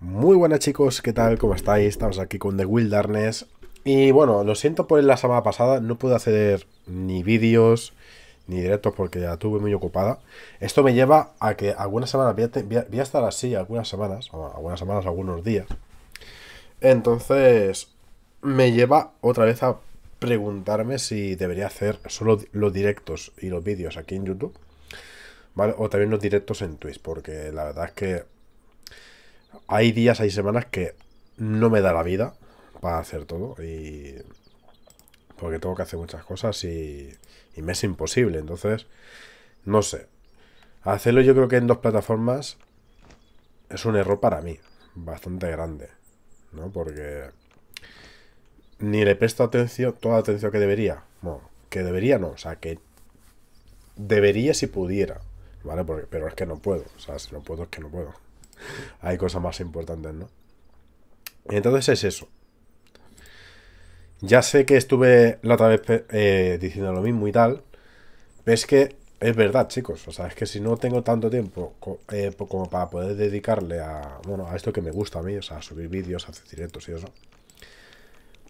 Muy buenas chicos, ¿qué tal? ¿Cómo estáis? Estamos aquí con The Wilderness Y bueno, lo siento por la semana pasada, no pude hacer ni vídeos ni directos porque ya tuve muy ocupada. Esto me lleva a que algunas semanas, voy a, estar así algunas semanas, o algunas semanas, algunos días. Entonces, me lleva otra vez a preguntarme si debería hacer solo los directos y los vídeos aquí en YouTube. ¿Vale? O también los directos en Twitch, porque la verdad es que hay días, hay semanas que no me da la vida para hacer todo y porque tengo que hacer muchas cosas y, me es imposible. Entonces, no sé. Hacerlo yo creo que en dos plataformas es un error para mí, bastante grande, ¿no? Porque ni le presto atención, toda la atención que debería. Bueno, que debería no, o sea, que debería si pudiera, ¿vale? pero es que no puedo, o sea, si no puedo es que no puedo hay cosas más importantes, ¿no? Entonces es eso. Ya sé que estuve la otra vez eh, diciendo lo mismo y tal, es que es verdad, chicos. O sea, es que si no tengo tanto tiempo eh, pues como para poder dedicarle a, bueno, a esto que me gusta a mí, o sea, a subir vídeos, a hacer directos y eso,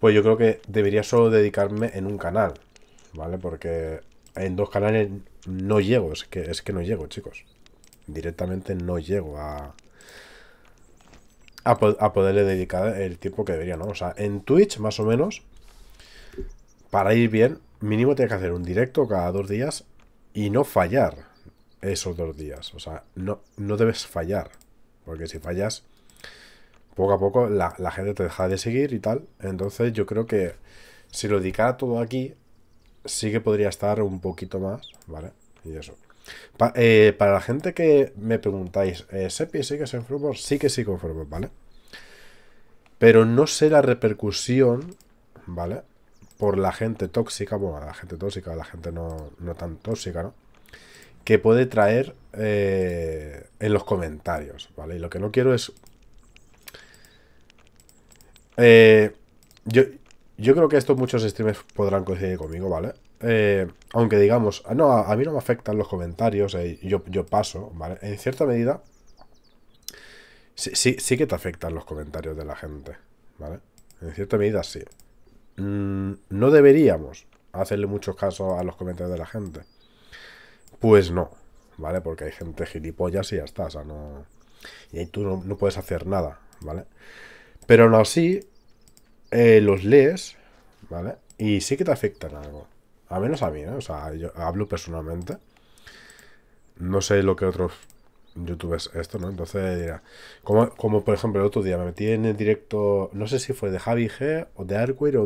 pues yo creo que debería solo dedicarme en un canal, ¿vale? Porque en dos canales no llego, es que, es que no llego, chicos. Directamente no llego a, a, poderle dedicar el tiempo que debería, ¿no? O sea, en Twitch, más o menos, para ir bien, mínimo tiene que hacer un directo cada dos días y no fallar esos dos días. O sea, no, no debes fallar. Porque si fallas, poco a poco la, la gente te deja de seguir y tal. Entonces yo creo que si lo dedicara todo aquí, sí que podría estar un poquito más, ¿vale? Y eso. Eh, para la gente que me preguntáis, eh, Sepi sí que en sí que sí conformó, ¿vale? Pero no sé la repercusión, ¿vale? Por la gente tóxica, bueno, la gente tóxica, la gente no, tan tóxica, ¿no? Que puede traer eh, en los comentarios, ¿vale? Y lo que no quiero es... Eh, yo, yo creo que esto muchos streamers podrán coincidir conmigo, ¿vale? Eh, aunque digamos, ah, no, a, mí no me afectan los comentarios, eh, yo, paso, ¿vale? En cierta medida, sí, sí, que te afectan los comentarios de la gente, ¿vale? En cierta medida sí. Mm, no deberíamos hacerle mucho caso a los comentarios de la gente. Pues no, ¿vale? Porque hay gente gilipollas y ya está, o sea, no... Y ahí tú no, puedes hacer nada, ¿vale? Pero aún así, eh, los lees, ¿vale? Y sí que te afectan algo. A menos a mí, ¿eh? O sea, yo hablo personalmente. No sé lo que otros youtubers esto, ¿no? Entonces Como, como por ejemplo el otro día me metí en el directo. No sé si fue de Javi G o de Arquir mm,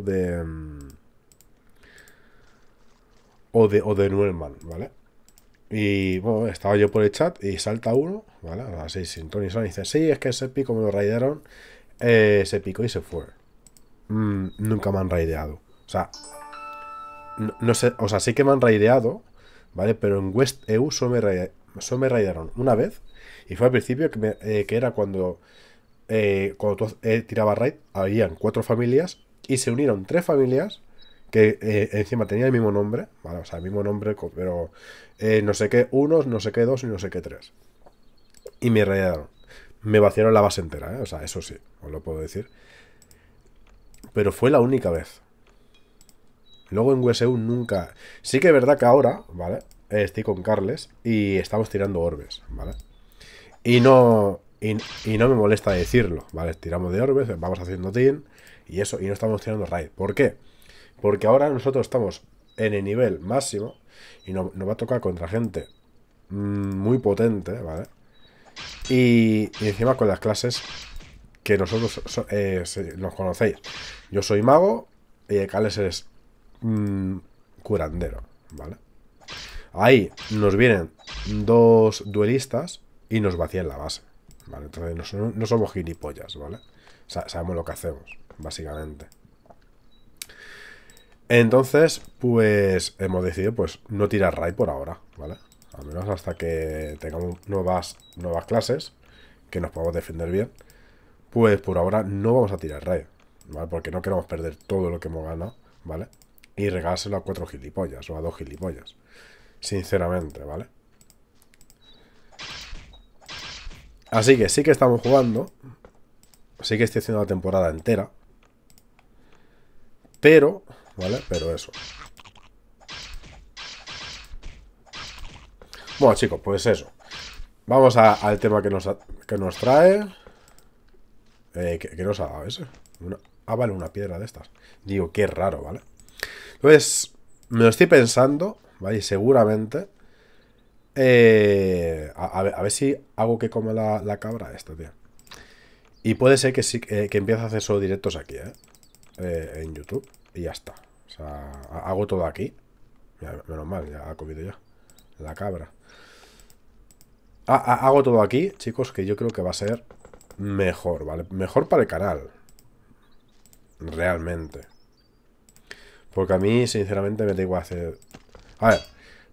o de. o de. o de ¿vale? Y bueno, estaba yo por el chat y salta uno, ¿vale? Así sin Tony y dice, sí, es que ese pico me lo raidaron Eh, se y se fue. Mm, nunca me han raideado. O sea, o sea, sí que me han raideado, ¿vale? Pero en West EU solo me, me raidearon una vez. Y fue al principio que, eh, que era cuando, eh, cuando tú eh, raid, habían cuatro familias y se unieron tres familias que eh, encima tenían el mismo nombre, ¿vale? O sea, el mismo nombre, pero no sé qué unos, no sé qué dos y no sé qué tres. Y me raidearon. Me vaciaron la base entera, O sea, eso sí, os lo puedo decir. Pero fue la única vez. Luego en WSU nunca... Sí que es verdad que ahora, ¿vale? Estoy con Carles y estamos tirando orbes, ¿vale? Y no... Y, no me molesta decirlo, ¿vale? Tiramos de orbes, vamos haciendo team y eso, y no estamos tirando raid. ¿Por qué? Porque ahora nosotros estamos en el nivel máximo y nos va a tocar contra gente mm, muy potente, ¿vale? Y, encima con las clases que nosotros eh, nos conocéis. Yo soy mago, y eh, Carles es Mm, curandero, ¿vale? Ahí nos vienen dos duelistas y nos vacían la base, ¿vale? Entonces no, somos gilipollas, ¿vale? sabemos lo que hacemos, básicamente. Entonces, pues hemos decidido pues no tirar raid por ahora, ¿vale? Al menos hasta que tengamos nuevas, nuevas clases que nos podamos defender bien. Pues por ahora no vamos a tirar raid, ¿vale? Porque no queremos perder todo lo que hemos ganado, ¿vale? y regárselo a cuatro gilipollas o a dos gilipollas. Sinceramente, ¿vale? Así que sí que estamos jugando. Sí que estoy haciendo la temporada entera. Pero, ¿vale? Pero eso. Bueno, chicos, pues eso. Vamos al tema que nos, que nos trae. Eh, que ¿qué, nos ha dado ese? Una, ah, vale, una piedra de estas. Digo, qué raro, ¿vale? Pues me lo estoy pensando, ¿vale? seguramente. Eh, a, ver, si hago que coma la, cabra esta, tío. Y puede ser que sí que eh, empiece a hacer solo directos aquí, ¿eh? ¿eh? En YouTube. Y ya está. O sea, hago todo aquí. menos mal, ya ha comido ya. La cabra. hago todo aquí, chicos, que yo creo que va a ser mejor, ¿vale? Mejor para el canal. Realmente. Porque a mí, sinceramente, me da igual hacer... A ver,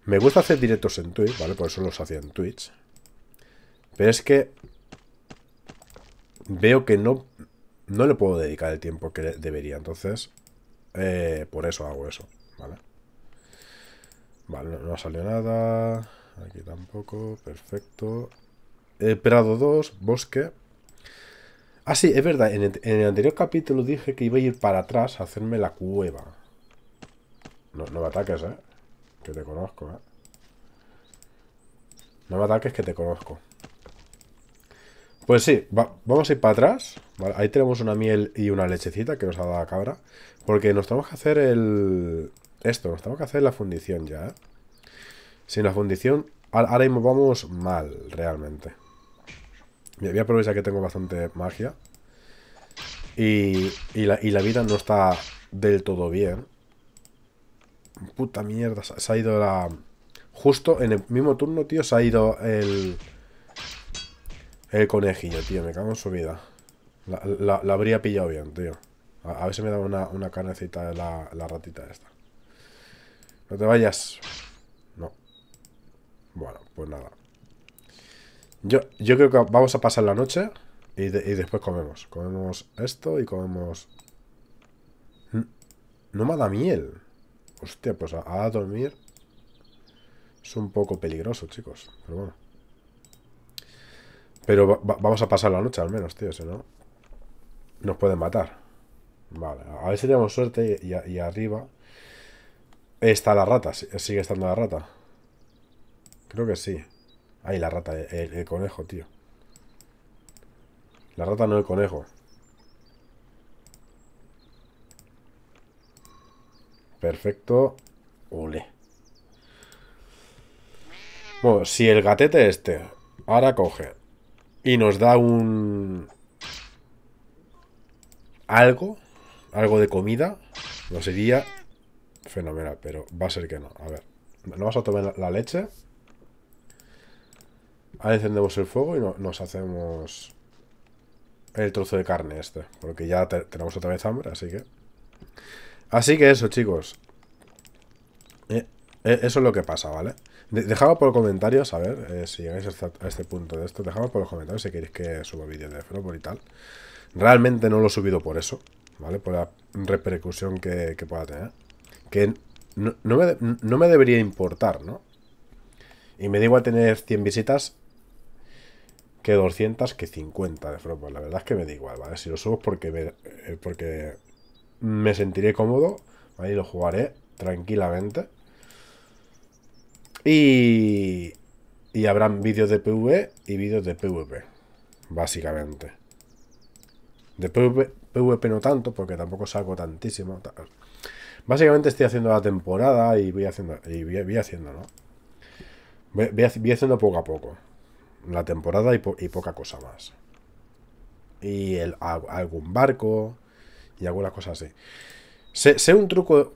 me gusta hacer directos en Twitch, ¿vale? Por eso los hacía en Twitch. Pero es que... Veo que no... No le puedo dedicar el tiempo que debería. Entonces, eh, por eso hago eso, ¿vale? Vale, no, ha salido nada. Aquí tampoco. Perfecto. Eh, Prado 2, bosque. Ah, sí, es verdad. en el anterior capítulo dije que iba a ir para atrás a hacerme la cueva. No, me ataques, ¿eh? Que te conozco, ¿eh? No me ataques que te conozco. Pues sí, vamos a ir para atrás. Ahí tenemos una miel y una lechecita que nos ha dado la cabra. Porque nos tenemos que hacer el... Esto, nos tenemos que hacer la fundición ya, ¿eh? Sin la fundición, ahora mismo vamos mal, realmente. Voy a aprovechar que tengo bastante magia. Y, la, y la vida no está del todo bien. Puta mierda, se ha ido la... Justo en el mismo turno, tío, se ha ido el... El conejillo, tío, me cago en su vida. La, habría pillado bien, tío. A, ver si me da una, una carnecita de la, la ratita esta. No te vayas. No. Bueno, pues nada. Yo, yo creo que vamos a pasar la noche y, y después comemos. Comemos esto y comemos... Mm, no me da miel. Hostia, pues a, dormir es un poco peligroso, chicos. Pero bueno. Pero vamos a pasar la noche al menos, tío. Si no, nos pueden matar. Vale, a ver si tenemos suerte y, arriba está la rata. ¿Sigue estando la rata? Creo que sí. Ahí la rata, el conejo, tío. La rata no el conejo. Perfecto. Ole. Bueno, si el gatete este ahora coge y nos da un... Algo, algo de comida, no sería fenomenal, pero va a ser que no. A ver, no vas a tomar la leche. Ahora encendemos el fuego y nos hacemos el trozo de carne este, porque ya tenemos otra vez hambre, así que... Así que eso, chicos. Eh, eh, eso es lo que pasa, ¿vale? dejaba por comentarios, a ver, eh, si llegáis a este punto de esto, dejamos por los comentarios si queréis que suba vídeos de Flopor y tal. Realmente no lo he subido por eso, ¿vale? Por la repercusión que, pueda tener. Que no, me debería importar, ¿no? Y me da igual tener 100 visitas que 200 que 50 de La verdad es que me da igual, ¿vale? Si lo subo es porque, me, porque me sentiré cómodo, Ahí lo jugaré tranquilamente. Y, y habrán vídeos de PvE y vídeos de PvP, básicamente. De PvP, no tanto, porque tampoco salgo tantísimo. Básicamente estoy haciendo la temporada y voy haciendo, y voy, haciendo, ¿no? Voy, haciendo poco a poco. La temporada y, y poca cosa más. Y el, algún barco, y hago las cosas así. Sé, un truco...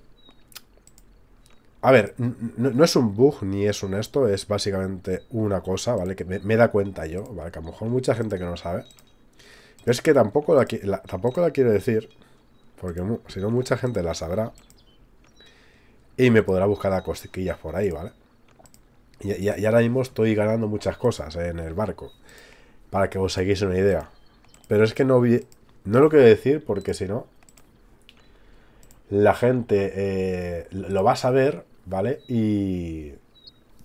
A ver, no, es un bug ni es un esto, es básicamente una cosa, ¿vale? Que me, da cuenta yo, ¿vale? Que a lo mejor mucha gente que no sabe. Pero es que tampoco la, tampoco la quiero decir, porque si no mucha gente la sabrá y me podrá buscar a cosquillas por ahí, ¿vale? Y, ahora mismo estoy ganando muchas cosas ¿eh? en el barco. Para que os hagáis una idea. Pero es que no No lo quiero decir porque si no la gente eh, lo va a saber, ¿vale? Y,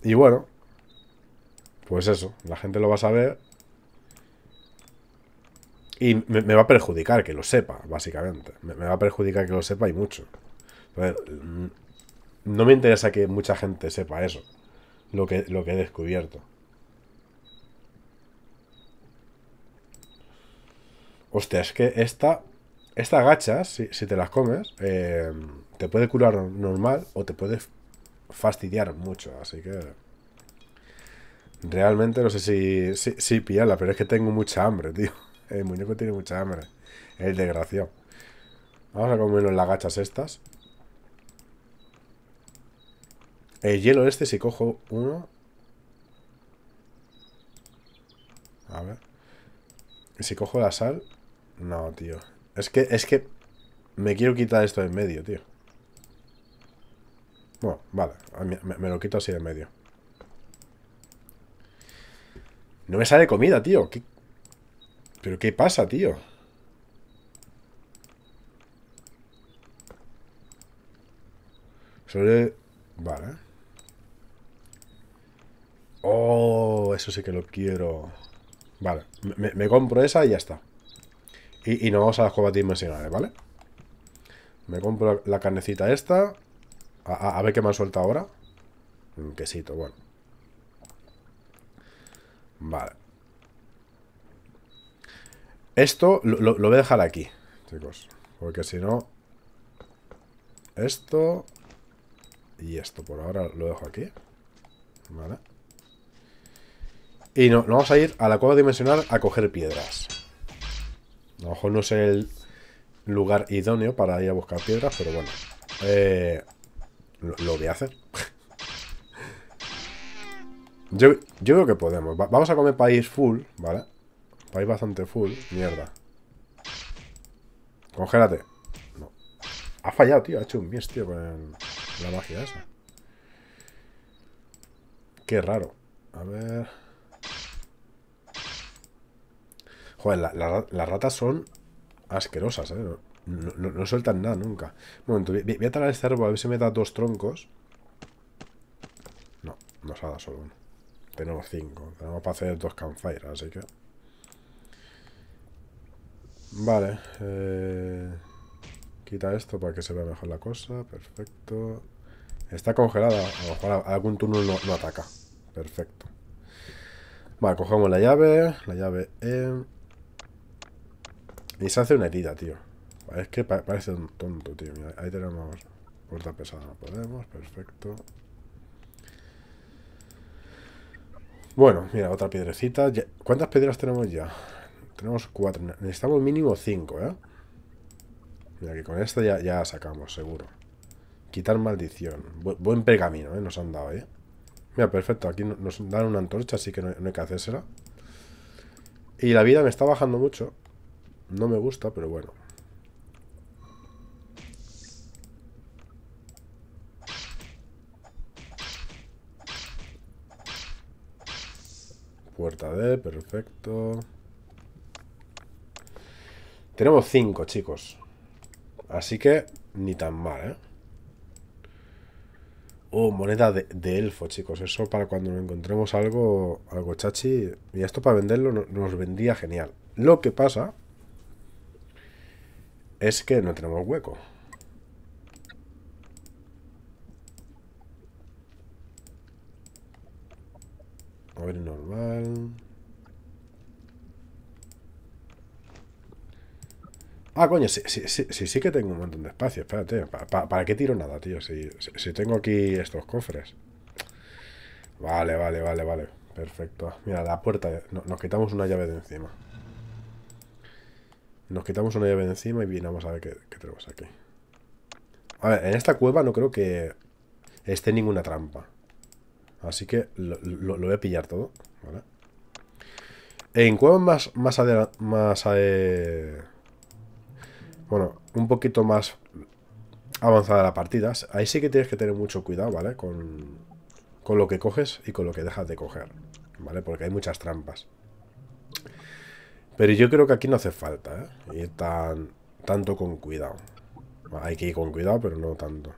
y bueno, pues eso, la gente lo va a saber y me, va a perjudicar que lo sepa, básicamente. Me, va a perjudicar que lo sepa y mucho. Mm, no me interesa que mucha gente sepa eso. Lo que, lo que he descubierto. Hostia, es que esta estas gachas, si, te las comes, eh, te puede curar normal o te puede fastidiar mucho. Así que... Realmente no sé si, si, pero es que tengo mucha hambre, tío. El muñeco tiene mucha hambre. El desgraciado. Vamos a comernos las gachas estas. El hielo este, si cojo uno... A ver. Si cojo la sal... No, tío. Es que, es que me quiero quitar esto de en medio, tío. Bueno, vale, me, lo quito así de en medio. No me sale comida, tío. ¿Pero qué pasa, tío? Sobre... Vale. Oh, eso sí que lo quiero. Vale, me, me compro esa y ya está. Y, nos vamos a las cuevas dimensionales, ¿vale? Me compro la carnecita esta. A, ver qué me han suelta ahora. Un quesito, bueno. Vale. Esto lo, voy a dejar aquí, chicos. Porque si no... Esto... Y esto por ahora lo dejo aquí. Vale. Y no, nos vamos a ir a la cueva dimensional a coger piedras. A lo mejor no es el lugar idóneo para ir a buscar piedras, pero bueno. Eh, lo, voy a hacer. yo, yo creo que podemos. vamos a comer país full, ¿vale? País bastante full. Mierda. Congélate. No. Ha fallado, tío. Ha hecho un mies, tío, con la magia esa. Qué raro. A ver... Joder, las ratas son asquerosas, ¿eh? No, sueltan nada nunca. Un momento, voy, a talar este árbol a ver si me da dos troncos. No, nos ha dado solo uno. Tenemos cinco. Tenemos para hacer dos campfires, así que... Vale. Eh, quita esto para que se vea mejor la cosa. Perfecto. Está congelada. A lo mejor algún turno no, ataca. Perfecto. Vale, cogemos la llave. La llave E. Y se hace una herida, tío. Es que parece un tonto, tío. ahí tenemos puerta pesada. No podemos, perfecto. Bueno, mira, otra piedrecita. ¿Cuántas piedras tenemos ya? Tenemos cuatro. Necesitamos mínimo cinco, ¿eh? Mira, que con esta ya, ya sacamos, seguro. Quitar maldición. buen pergamino, ¿eh? Nos han dado, ¿eh? Mira, perfecto. Aquí nos dan una antorcha, así que no, no hay que hacérsela. Y la vida me está bajando mucho. No me gusta, pero bueno. Puerta D, perfecto. Tenemos 5, chicos. Así que ni tan mal, ¿eh? Oh, moneda de, elfo, chicos. Eso para cuando encontremos algo, algo chachi. Y esto para venderlo nos vendría genial. Lo que pasa es que no tenemos hueco. A ver, normal. Ah, coño, sí, sí, sí, que tengo un montón de espacio. Espérate, ¿para qué tiro nada, tío? Si, si tengo aquí estos cofres. Vale, vale, vale, vale. Perfecto. Mira, la puerta. Nos quitamos una llave de encima. Nos quitamos una llave de encima y bien, vamos a ver qué, tenemos aquí. A ver, en esta cueva no creo que esté ninguna trampa. Así que lo, voy a pillar todo, En cuevas más, más adelante... Más eh, Bueno, un poquito más avanzada las partidas Ahí sí que tienes que tener mucho cuidado, ¿vale? Con, con lo que coges y con lo que dejas de coger, ¿vale? Porque hay muchas trampas. Pero yo creo que aquí no hace falta, ¿eh? Ir tanto con cuidado. Hay que ir con cuidado, pero no tanto.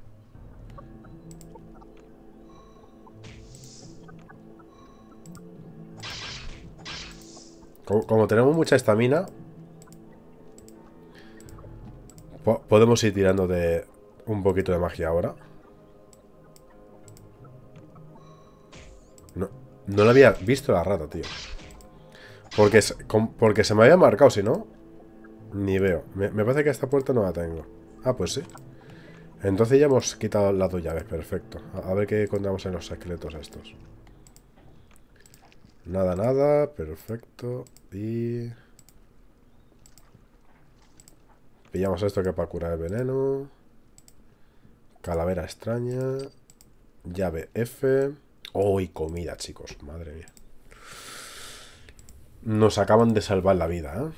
Como, tenemos mucha estamina, podemos ir tirando de un poquito de magia ahora. No, no había visto la rata, tío. Porque, se me había marcado, si no, ni veo. Me, parece que esta puerta no la tengo. Ah, pues sí. Entonces ya hemos quitado las dos llaves, perfecto. A, ver qué encontramos en los secretos estos. Nada, nada, perfecto. Y... Pillamos esto que para curar el veneno. Calavera extraña. Llave F. ¡Uy, oh, comida, chicos. Madre mía. Nos acaban de salvar la vida, ¿eh?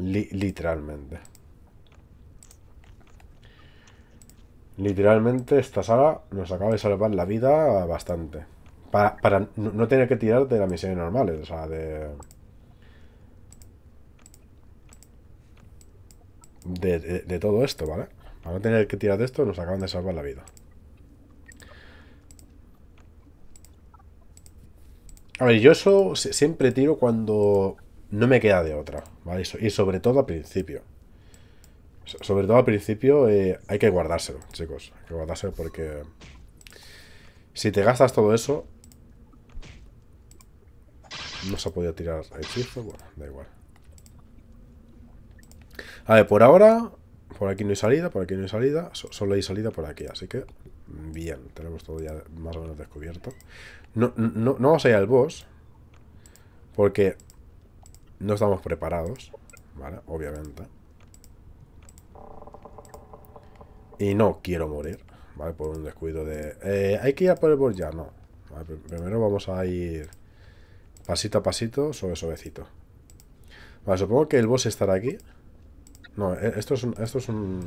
literalmente. Literalmente esta sala nos acaba de salvar la vida bastante. Para, no tener que tirar de las misiones normales, o sea, de... de, de todo esto, ¿vale? Para no tener que tirar de esto, nos acaban de salvar la vida. A ver, yo eso siempre tiro cuando no me queda de otra, ¿vale? Y sobre todo al principio. Sobre todo al principio eh, hay que guardárselo, chicos. Hay que guardárselo porque... Si te gastas todo eso... No se ha podido tirar hechizo, bueno, da igual. A ver, por ahora... Por aquí no hay salida, por aquí no hay salida. Solo hay salida por aquí, así que Bien, tenemos todo ya más o menos descubierto. No, no, no vamos a ir al boss. Porque no estamos preparados. ¿Vale? Obviamente. Y no quiero morir. ¿Vale? Por un descuido de... Eh, ¿Hay que ir a por el boss ya? No. Primero vamos a ir... Pasito a pasito, sobre sobrecito Vale, supongo que el boss estará aquí. No, e-, esto es un, esto es un,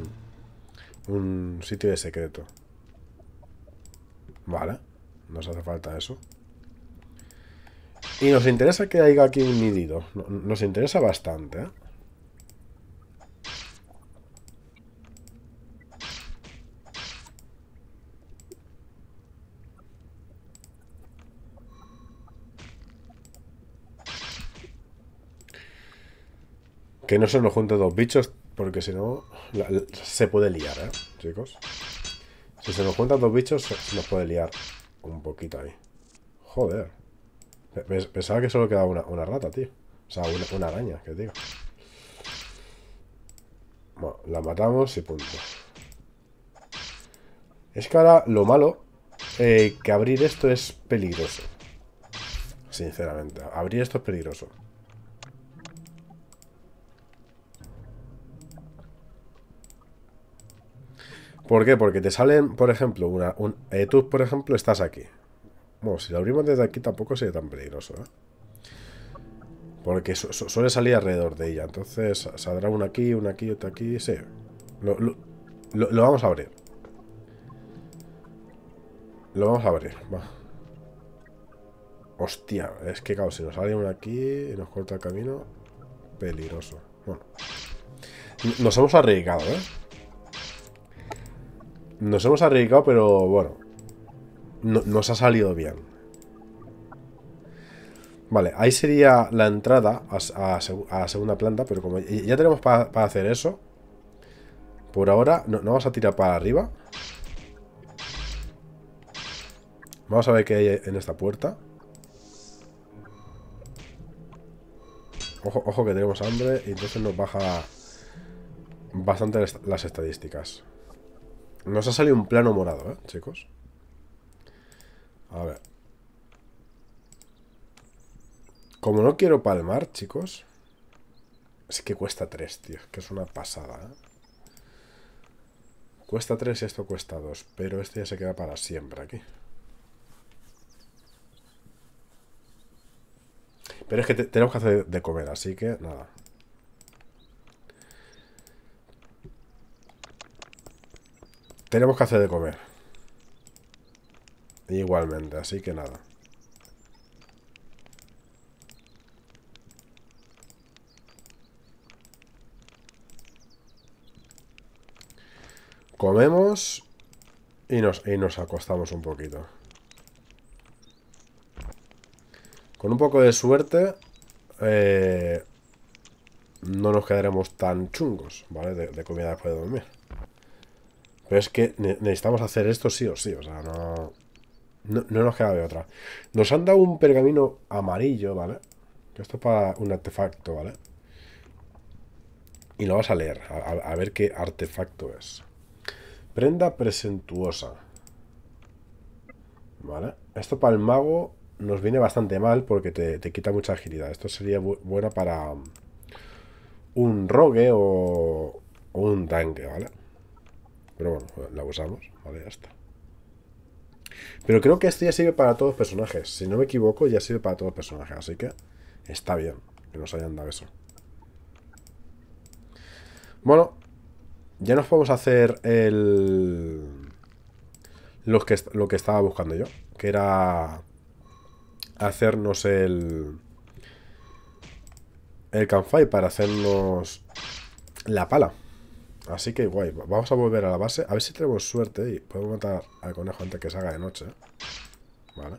un sitio de secreto. Vale, nos hace falta eso. Y nos interesa que haya aquí un midido Nos interesa bastante, ¿eh? Que no se nos junten dos bichos, porque si no, se puede liar, ¿eh, chicos? Si se nos cuentan dos bichos, nos puede liar un poquito ahí. Joder. Pensaba que solo quedaba una, rata, tío. O sea, una, araña, que digo. Bueno, la matamos y punto. Es que ahora lo malo eh, que abrir esto es peligroso. Sinceramente, abrir esto es peligroso. ¿Por qué? Porque te salen, por ejemplo, una, tú, por ejemplo, estás aquí. Bueno, si lo abrimos desde aquí tampoco sería tan peligroso, ¿eh? Porque suele salir alrededor de ella. Entonces saldrá una aquí, una aquí, otra aquí. Sí. Lo, vamos a abrir. Lo vamos a abrir. Va. Hostia, es que claro, si nos sale una aquí y nos corta el camino, peligroso. Bueno. Nos hemos arriesgado, ¿eh? Nos hemos arriesgado, pero bueno. No, nos ha salido bien. Vale, ahí sería la entrada a, la segunda planta, pero como ya tenemos para hacer eso, por ahora no, no, vamos a tirar para arriba. Vamos a ver qué hay en esta puerta. Ojo, ojo que tenemos hambre y entonces nos baja bastante las estadísticas. Nos ha salido un plano morado, ¿eh, chicos? A ver. Como no quiero palmar, chicos... Es que cuesta 3, tío. Que es una pasada, ¿eh? Cuesta 3 y esto cuesta 2. Pero este ya se queda para siempre aquí. Pero es que tenemos que hacer de comer, así que nada. Tenemos que hacer de comer. Igualmente, así que nada. Comemos y nos, nos acostamos un poquito. Con un poco de suerte eh, no nos quedaremos tan chungos, ¿vale? de comida después de dormir. Pero es que necesitamos hacer esto sí o sí, o sea, no, no, nos queda de otra. Nos han dado un pergamino amarillo, ¿vale? esto para un artefacto, ¿vale? Y lo vas a leer, a, ver qué artefacto es. Prenda presentuosa. ¿Vale? Esto para el mago nos viene bastante mal porque te, quita mucha agilidad. Esto sería bueno buena para um, un rogue o, o un tanque, ¿vale? Pero bueno, la usamos, vale, ya está. Pero creo que esto ya sirve para todos los personajes. Si no me equivoco, ya sirve para todos los personajes. Así que está bien que nos hayan dado eso. Bueno, ya nos podemos hacer el... que, lo que estaba buscando yo. Que era hacernos el... El campfire para hacernos la pala. Así que guay, vamos a volver a la base. A ver si tenemos suerte y podemos matar al conejo antes que salga de noche. Vale.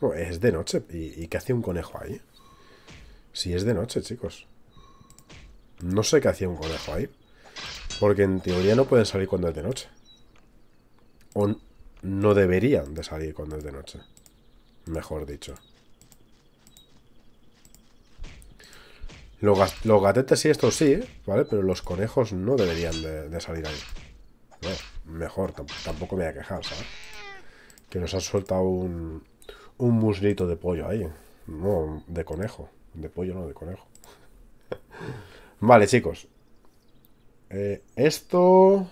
Oh, es de noche. ¿Y, qué hace un conejo ahí? Si es de noche, chicos. No sé qué hacía un conejo ahí. Porque en teoría no pueden salir cuando es de noche. O no deberían de salir cuando es de noche. Mejor dicho. Los, gatetes sí, estos sí, ¿vale? Pero los conejos no deberían de, salir ahí. mejor, tampoco me voy a quejar, ¿sabes? Que nos ha sueltado un, un muslito de pollo ahí. No, de conejo. De pollo no, de conejo. vale, chicos. Eh, esto...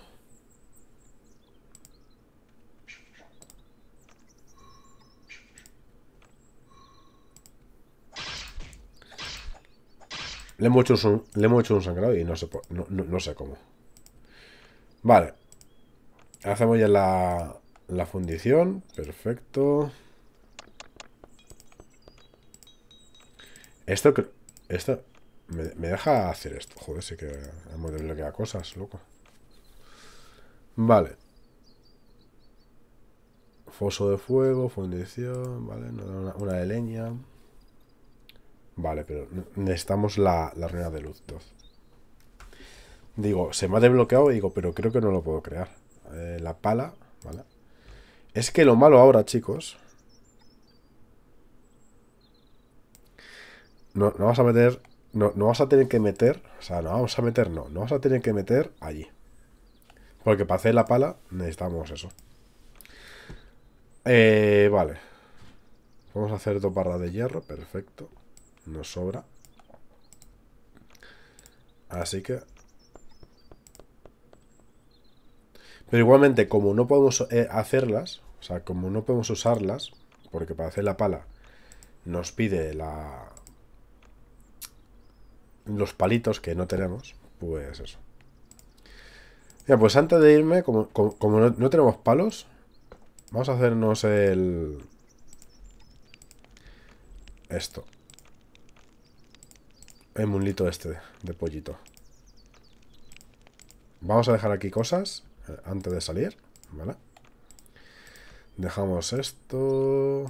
Le hemos hecho un, le sangrado y no sé, no, sé cómo. Vale. Hacemos ya la, fundición. Perfecto. Esto Esto... Me, deja hacer esto. Joder, sí que hemos desbloqueado cosas, loco. Vale. Foso de fuego, fundición, vale, una de leña. Vale, pero necesitamos la, la de luz 2. Digo, se me ha desbloqueado y digo, pero creo que no lo puedo crear. Eh, la pala, ¿vale? Es que lo malo ahora, chicos... No, no vas a meter... No, no a tener que meter... O sea, no vamos a meter, no. No vas a tener que meter allí. Porque para hacer la pala necesitamos eso. Eh, vale. Vamos a hacer dos barras de hierro, perfecto nos sobra. Así que... Pero igualmente, como no podemos eh, hacerlas, o sea, como no podemos usarlas, porque para hacer la pala nos pide la... los palitos que no tenemos, pues eso. Ya, pues antes de irme, como, como, no, no, tenemos palos, vamos a hacernos el... Esto el mulito este de pollito. Vamos a dejar aquí cosas eh, antes de salir, ¿vale? Dejamos esto.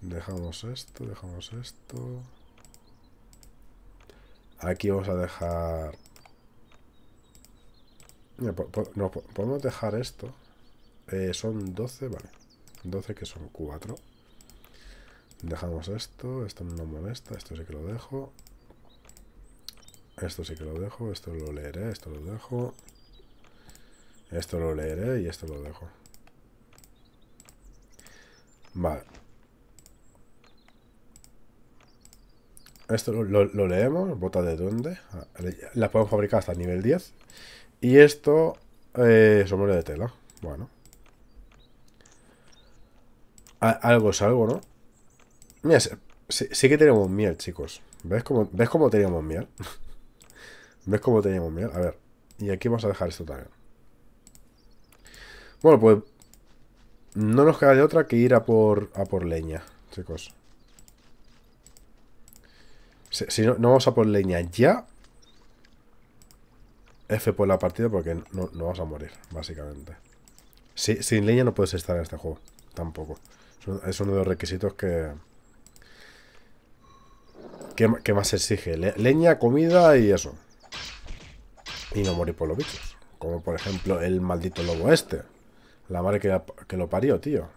Dejamos esto, dejamos esto. Aquí vamos a dejar... No, podemos dejar esto. Eh, son 12, vale. 12 que son 4. Dejamos esto, esto no molesta, esto sí que lo dejo. Esto sí que lo dejo, esto lo leeré, esto lo dejo. Esto lo leeré y esto lo dejo. Vale. Esto lo, leemos, bota de dónde? Ah, la podemos fabricar hasta nivel 10. Y esto, eh, sombrero de tela. Bueno. algo es algo, ¿no? Mira, sí, que tenemos miel, chicos. ¿Ves cómo, ¿Ves teníamos miel? ¿Ves cómo teníamos miel? A ver. Y aquí vamos a dejar esto también. Bueno, pues... No nos queda de otra que ir a por, por leña, chicos. Si, no, vamos a por leña ya... F por la partida porque no, no vamos a morir, básicamente. sin leña no puedes estar en este juego, tampoco. Es uno de los requisitos que, ¿Qué, más exige? leña, comida y eso. Y no morir por los bichos. Como por ejemplo el maldito lobo este. La madre que, lo parió, tío.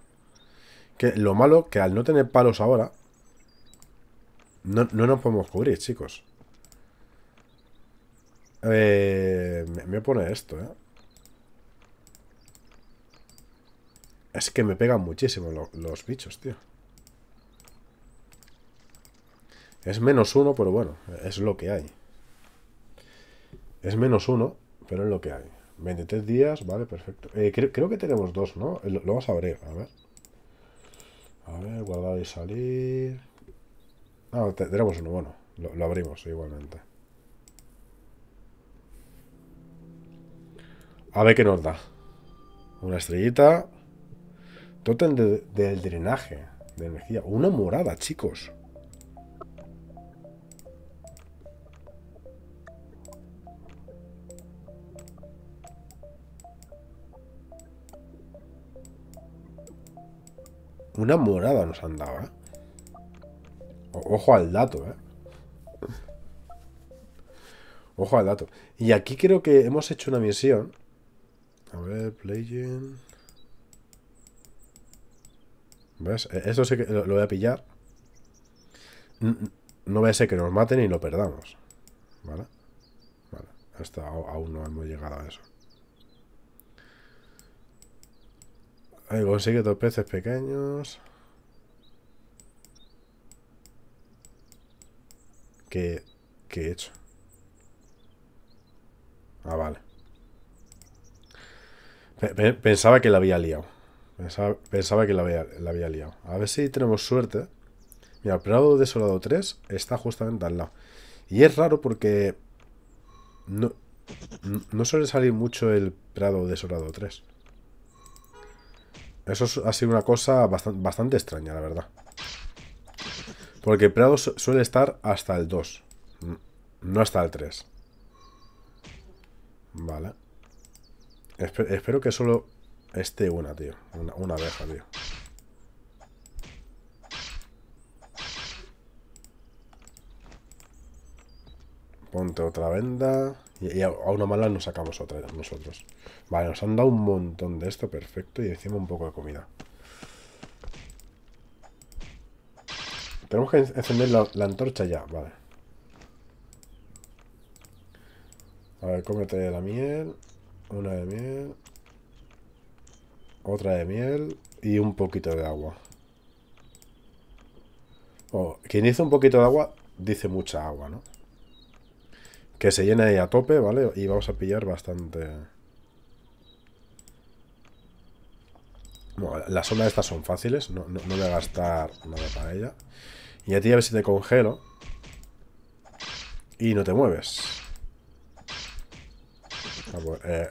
Que lo malo que al no tener palos ahora. No, nos podemos cubrir, chicos. Eh, me, pone esto, ¿eh? Es que me pegan muchísimo los bichos, tío. Es menos uno, pero bueno, es lo que hay. Es menos uno, pero es lo que hay. 23 días, vale, perfecto. Eh, creo, que tenemos dos, ¿no? Eh, lo, vamos a abrir, a ver. A ver, guardar y salir. Ah, tenemos uno, bueno. Lo, abrimos igualmente. A ver qué nos da. Una estrellita. Totem del drenaje de energía. Una morada, chicos. Una morada nos andaba ¿eh? Ojo al dato, ¿eh? Ojo al dato. Y aquí creo que hemos hecho una misión. A ver, playing. ¿Ves? E, eso sí que lo, voy a pillar. No voy a que nos maten y lo perdamos. ¿Vale? Vale. Hasta aún no hemos llegado a eso. Ahí consigue dos peces pequeños. ¿Qué, he hecho? Ah, vale. Pensaba que la había liado. Pensaba, que la había, la había, liado. A ver si tenemos suerte. Mira, el Prado Desolado 3 está justamente al lado. Y es raro porque... No, no suele salir mucho el Prado Desolado 3. Eso ha sido una cosa bastante, extraña, la verdad. Porque Prado suele estar hasta el 2. No hasta el 3. Vale. espero que solo esté una, tío. Una, una abeja, tío. Ponte otra venda. Y, a, una mala nos sacamos otra nosotros. Vale, nos han dado un montón de esto, perfecto. Y encima un poco de comida. Tenemos que encender la, antorcha ya, vale. A ver, cómete la miel. Una de miel. Otra de miel. Y un poquito de agua. Oh, quien dice un poquito de agua, dice mucha agua, ¿no? Que se llene ahí a tope, ¿vale? Y vamos a pillar bastante... Bueno, las zonas estas son fáciles, no, no, voy a gastar nada para ella. Y a ti a ver si te congelo. Y no te mueves. Ah, pues, eh,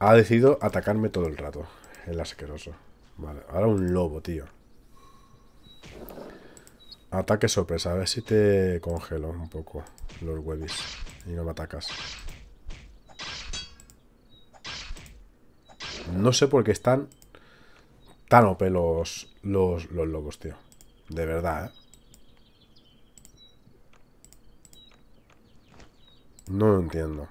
ha decidido atacarme todo el rato. El asqueroso. Vale, ahora un lobo, tío. Ataque sorpresa, a ver si te congelo un poco los webis y no me atacas. No sé por qué están tan pelos los, los, locos, tío. De verdad, ¿eh? No lo entiendo.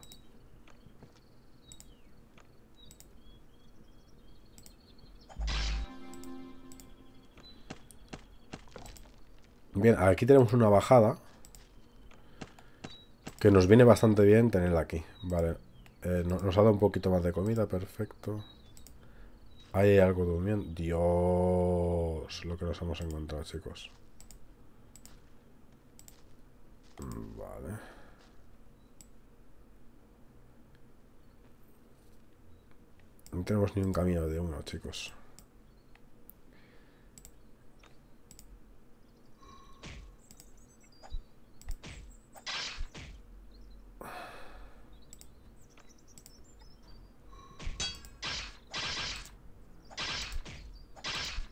Bien, aquí tenemos una bajada. Que nos viene bastante bien tenerla aquí. Vale. Eh, nos ha dado un poquito más de comida, perfecto. hay algo durmiendo. Dios, lo que nos hemos encontrado, chicos. Mm, vale. No tenemos ni un camino de uno, chicos.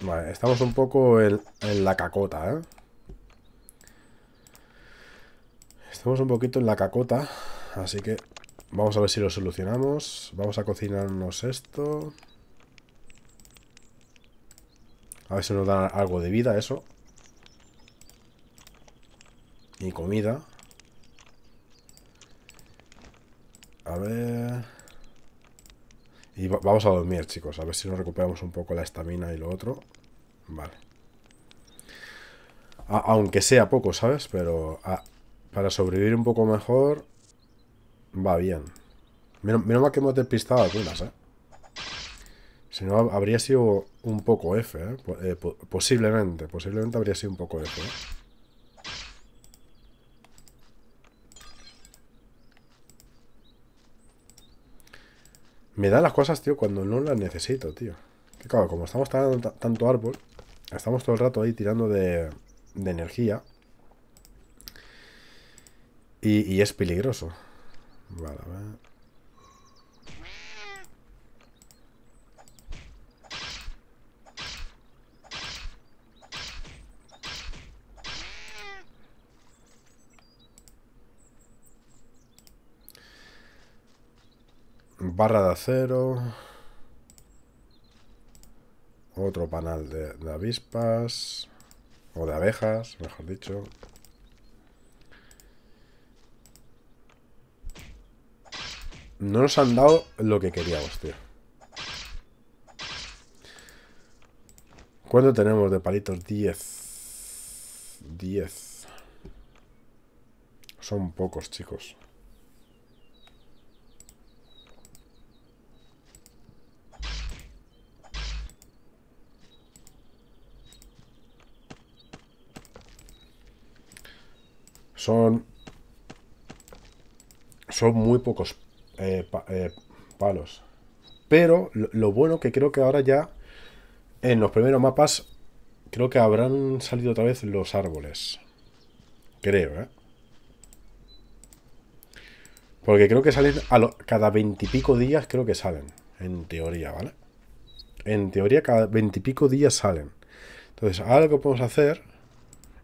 Vale, estamos un poco en, la cacota, ¿eh? Estamos un poquito en la cacota, así que vamos a ver si lo solucionamos. Vamos a cocinarnos esto. A ver si nos da algo de vida eso. Y comida. A ver... Y vamos a dormir, chicos. A ver si nos recuperamos un poco la estamina y lo otro. Vale. aunque sea poco, ¿sabes? Pero para sobrevivir un poco mejor va bien. Menos, mal que hemos despistado algunas, ¿eh? Si no, habría sido un poco F, ¿eh? Eh, Posiblemente, posiblemente habría sido un poco F, ¿eh? Me da las cosas, tío, cuando no las necesito, tío. Que claro, como estamos talando tanto árbol, estamos todo el rato ahí tirando de, energía. Y, es peligroso. Vale, Barra de acero. Otro panal de, avispas. O de abejas, mejor dicho. No nos han dado lo que queríamos, tío. ¿Cuánto tenemos de palitos? 10. 10. Son pocos, chicos. Son... Son muy pocos eh, eh, palos. Pero lo, bueno que creo que ahora ya en los primeros mapas creo que habrán salido otra vez los árboles. Creo, ¿eh? Porque creo que salen cada veintipico días creo que salen. En teoría, ¿vale? En teoría cada veintipico días salen. Entonces, algo que podemos hacer,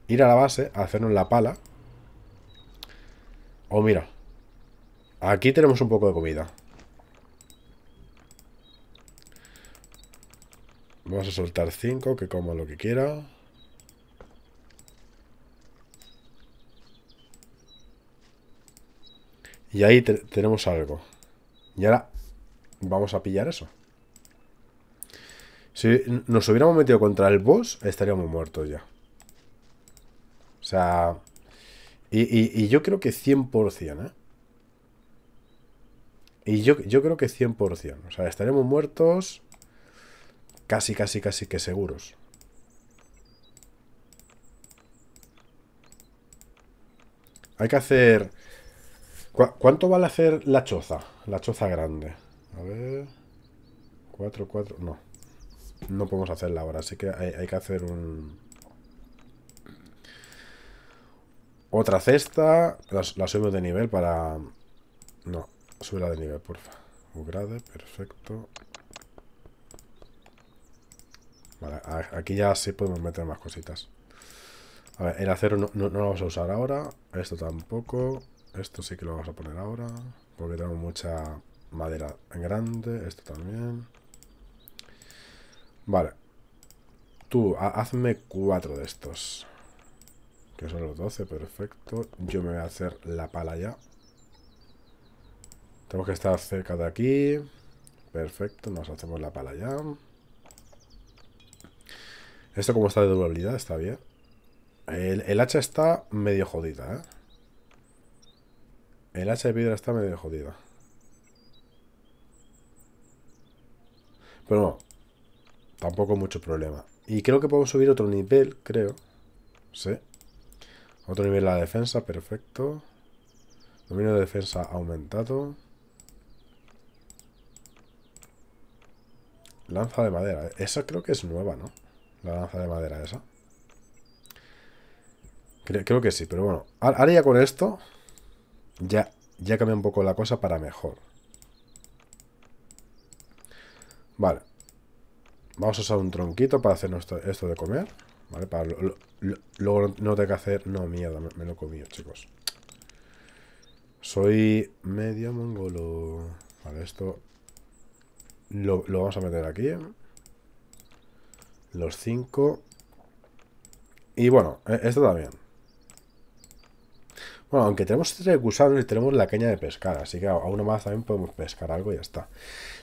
ir a la base, hacernos la pala Oh, mira. Aquí tenemos un poco de comida. Vamos a soltar 5, que coma lo que quiera. Y ahí tenemos algo. Y ahora vamos a pillar eso. Si nos hubiéramos metido contra el boss, estaríamos muertos ya. O sea, y, y, yo creo que 100%, ¿eh? Y yo, yo creo que 100%. O sea, estaremos muertos casi, casi, casi que seguros. Hay que hacer... ¿Cuánto vale hacer la choza? La choza grande. A ver... 4, 4... No. No podemos hacerla ahora, así que hay que hacer un... Otra cesta. La, subimos de nivel para... No, sube la de nivel, porfa. Ugrade, perfecto. Vale, aquí ya sí podemos meter más cositas. A ver, el acero no, lo vamos a usar ahora. Esto tampoco. Esto sí que lo vamos a poner ahora. Porque tengo mucha madera grande. Esto también. Vale. Tú, hazme cuatro de estos. Que son los 12, perfecto. Yo me voy a hacer la pala ya. Tenemos que estar cerca de aquí. Perfecto, nos hacemos la pala ya. Esto como está de durabilidad, está bien. El, el, hacha está medio jodida, ¿eh? El hacha de piedra está medio jodida. Pero no, tampoco mucho problema. Y creo que podemos subir otro nivel, creo. Sí. Otro nivel la defensa, perfecto. Dominio de defensa aumentado. Lanza de madera. Eh. Esa creo que es nueva, ¿no? La lanza de madera esa. Creo, que sí, pero bueno. Ahora ya con esto... Ya, ya cambia un poco la cosa para mejor. Vale. Vamos a usar un tronquito para hacer esto de comer. ¿Vale? Para luego no tengo que hacer... No, mierda, me, lo he comido, chicos. Soy medio mongolo. Vale, esto lo, vamos a meter aquí. ¿eh? Los cinco Y bueno, e, esto también. Bueno, aunque tenemos tres gusanos y tenemos la caña de pescar, así que a uno más también podemos pescar algo y ya está.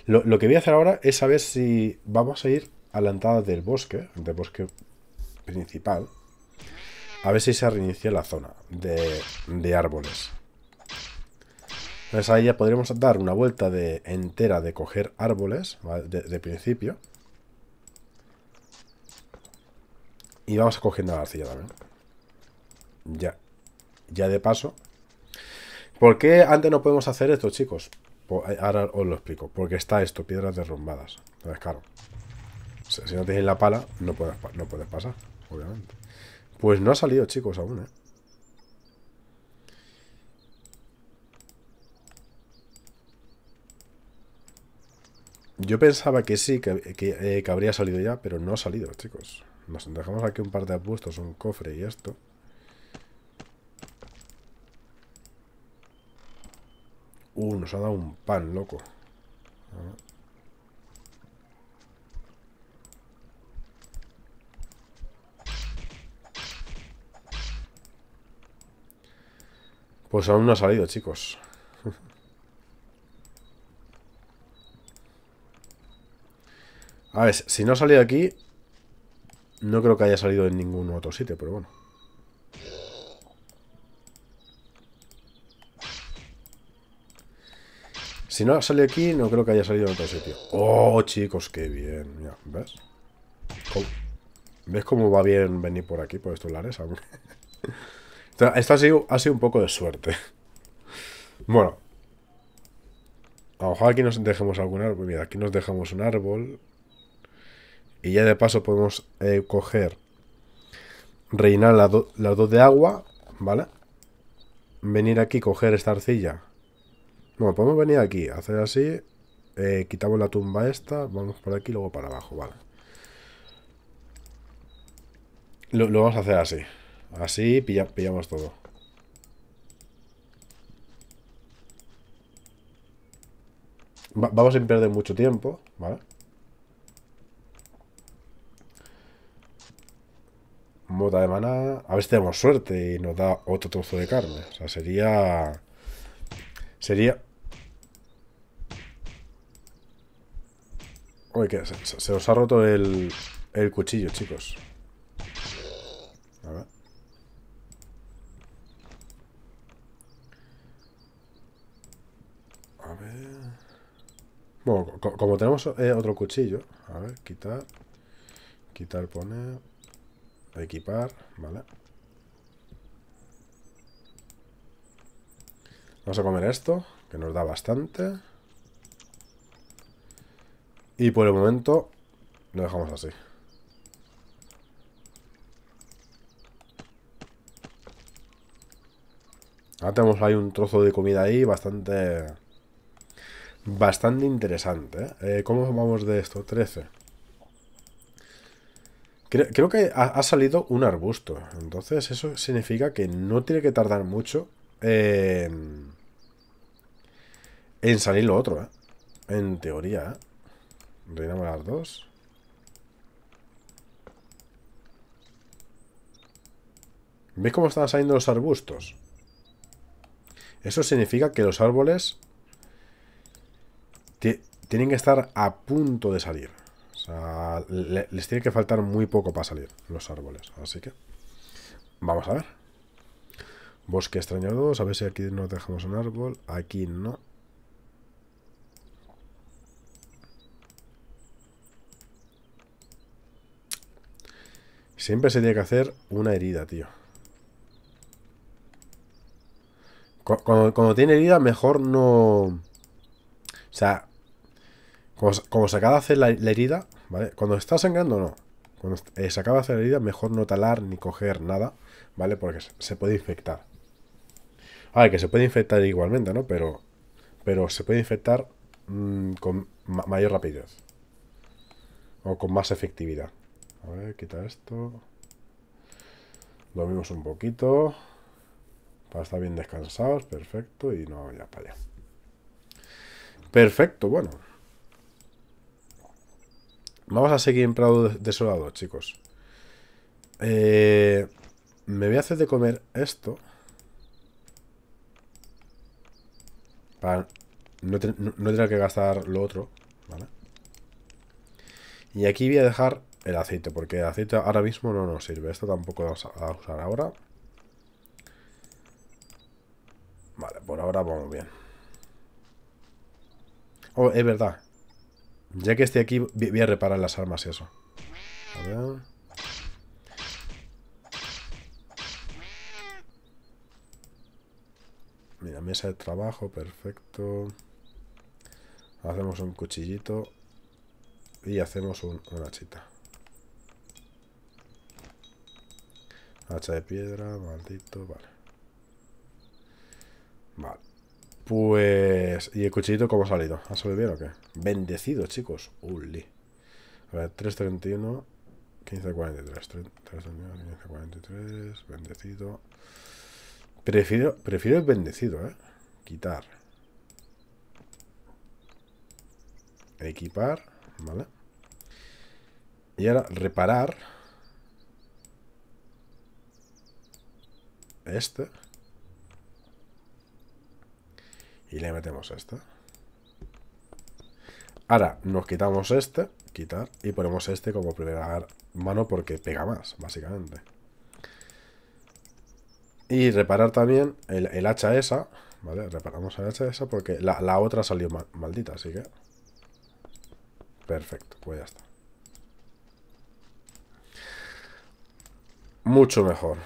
Lo, que voy a hacer ahora es saber si vamos a ir a la entrada del bosque, del bosque principal, a ver si se reinicia la zona de, de árboles. Entonces ahí ya podríamos dar una vuelta de, entera de coger árboles de, principio. Y vamos cogiendo la arcilla también. Ya. Ya de paso. ¿Por qué antes no podemos hacer esto, chicos? Eh, ahora os lo explico. Porque está esto, piedras derrumbadas. Entonces, claro. Si no tienes la pala, no puedes, no puedes pasar obviamente. Pues no ha salido, chicos, aún, ¿eh? Yo pensaba que sí, eh, que, habría salido ya, pero no ha salido, chicos. Nos dejamos aquí un par de apuestos, un cofre y esto. Uh, nos ha dado un pan, loco. Ah. Pues aún no ha salido, chicos. A ver, si no ha salido aquí, no creo que haya salido en ningún otro sitio, pero bueno. Si no ha salido aquí, no creo que haya salido en otro sitio. ¡Oh, chicos! ¡Qué bien! ¿ves? ¿Cómo? Oh. ¿Ves cómo va bien venir por aquí, por estos lares? Esto ha sido, un poco de suerte. Bueno. a mejor aquí nos dejemos algún árbol. Mira, aquí nos dejamos un árbol. Y ya de paso podemos eh, coger... Reinar las dos de agua. ¿Vale? Venir aquí, coger esta arcilla. Bueno, podemos venir aquí, hacer así. Eh, quitamos la tumba esta. Vamos por aquí, luego para abajo, vale. Lo, lo vamos a hacer así. Así pillamos todo. vamos sin perder mucho tiempo, ¿vale? Mota de maná. A ver si tenemos suerte y nos da otro trozo de carne. O sea, sería... Sería... Uy, que se, se, os ha roto el cuchillo, chicos. como tenemos eh, otro cuchillo, a ver, quitar, quitar, poner, equipar, ¿vale? Vamos a comer esto, que nos da bastante. Y por el momento lo dejamos así. Ahora tenemos ahí un trozo de comida ahí bastante Bastante interesante. ¿eh? ¿eh? ¿Cómo vamos de esto? 13. Creo, que ha, salido un arbusto. Entonces eso significa que no tiene que tardar mucho eh, en, salir lo otro. ¿eh? En teoría. ¿eh? Reinamos las dos. ¿Veis cómo están saliendo los arbustos? Eso significa que los árboles tienen que estar a punto de salir. O sea, les tiene que faltar muy poco para salir los árboles. Así que vamos a ver. Bosque extrañado. A ver si aquí no dejamos un árbol. Aquí no. Siempre se tiene que hacer una herida, tío. cuando tiene herida, mejor no... O sea, como, se acaba de hacer la, herida, ¿vale? Cuando está sangrando, no. Cuando eh, se acaba de hacer la herida, mejor no talar ni coger nada, ¿vale? Porque se, puede infectar. A ver, que se puede infectar igualmente, ¿no? Pero, pero se puede infectar mm, con mayor rapidez. O con más efectividad. A ver, quita esto. Dormimos un poquito. Para estar bien descansados. Perfecto. Y no, vaya para allá. Perfecto, bueno. Vamos a seguir en Prado Desolado, chicos. Eh, me voy a hacer de comer esto. Para no, tener que gastar lo otro. Y aquí voy a dejar el aceite, porque el aceite ahora mismo no nos sirve. Esto tampoco vamos a usar ahora. Vale, por ahora vamos bien. Oh, es verdad. Ya que esté aquí, voy a reparar las armas y eso. A ver. Mira, mesa de trabajo, perfecto. Hacemos un cuchillito. Y hacemos un, una hachita. Hacha de piedra, maldito, vale. Vale. Pues... ¿Y el cuchillito cómo ha salido? ¿Ha salido bien o qué? Bendecido, chicos. Uli. A ver, 331, 1543. 331, 1543. Bendecido. Prefiero, prefiero el bendecido, ¿eh? Quitar. Equipar, ¿vale? Y ahora reparar. Este. Y le metemos este. Ahora nos quitamos este, quitar, y ponemos este como primera mano porque pega más, básicamente. Y reparar también el, el hacha esa, ¿vale? Reparamos el hacha esa porque la, la otra salió maldita, así que... Perfecto, pues ya está. Mucho mejor.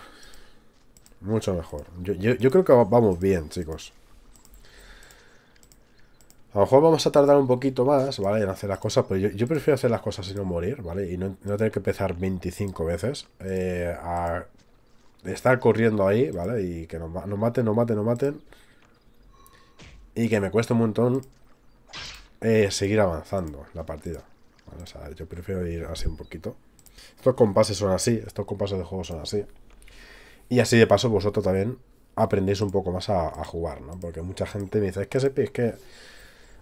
Mucho mejor. yo creo que vamos bien, chicos. A lo mejor vamos a tardar un poquito más, ¿vale? En hacer las cosas, pero yo, prefiero hacer las cosas y no morir, ¿vale? Y no, tener que empezar 25 veces eh, a estar corriendo ahí, ¿vale? Y que nos, maten, nos maten, nos maten. Y que me cueste un montón eh, seguir avanzando la partida. O sea, yo prefiero ir así un poquito. Estos compases son así, estos compases de juego son así. Y así de paso vosotros también aprendéis un poco más a, jugar, ¿no? Porque mucha gente me dice, es que se es que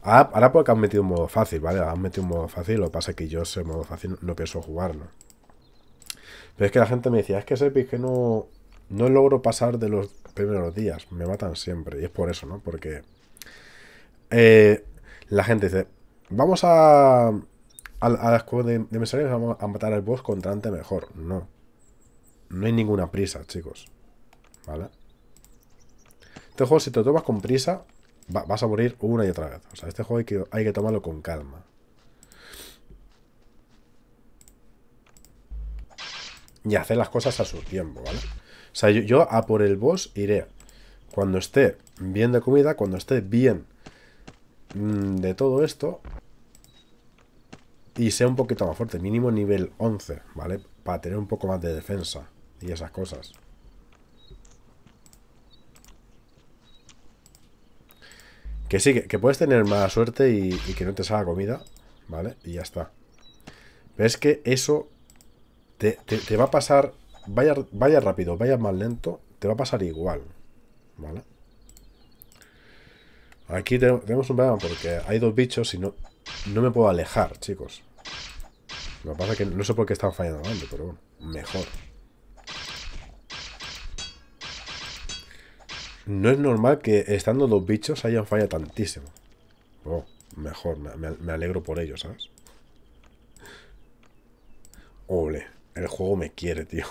Ahora, porque han metido un modo fácil, ¿vale? Han metido un modo fácil, lo pasa es que yo ese modo fácil no pienso jugarlo. Pero es que la gente me decía, es que ese Epic que no, no logro pasar de los primeros días, me matan siempre. Y es por eso, ¿no? Porque eh, la gente dice, vamos a, a, a de, de mensajes, vamos a matar al boss contra mejor. No. No hay ninguna prisa, chicos. ¿Vale? Este juego, si te tomas con prisa, vas a morir una y otra vez. O sea, este juego hay que, hay que tomarlo con calma. Y hacer las cosas a su tiempo, ¿vale? O sea, yo, a por el boss iré cuando esté bien de comida, cuando esté bien mm, de todo esto y sea un poquito más fuerte, mínimo nivel 11, ¿vale? Para tener un poco más de defensa y esas cosas. Que sí, que, puedes tener mala suerte y, que no te salga comida, ¿vale? Y ya está. Pero es que eso te, te, va a pasar, vaya, vaya rápido, vaya más lento, te va a pasar igual, ¿vale? Aquí tenemos un problema porque hay dos bichos y no, no me puedo alejar, chicos. Lo que pasa es que no sé por qué están fallando, pero bueno, mejor. No es normal que estando dos bichos hayan fallado tantísimo. mejor, me, alegro por ello, ¿sabes? Ole, el juego me quiere, tío.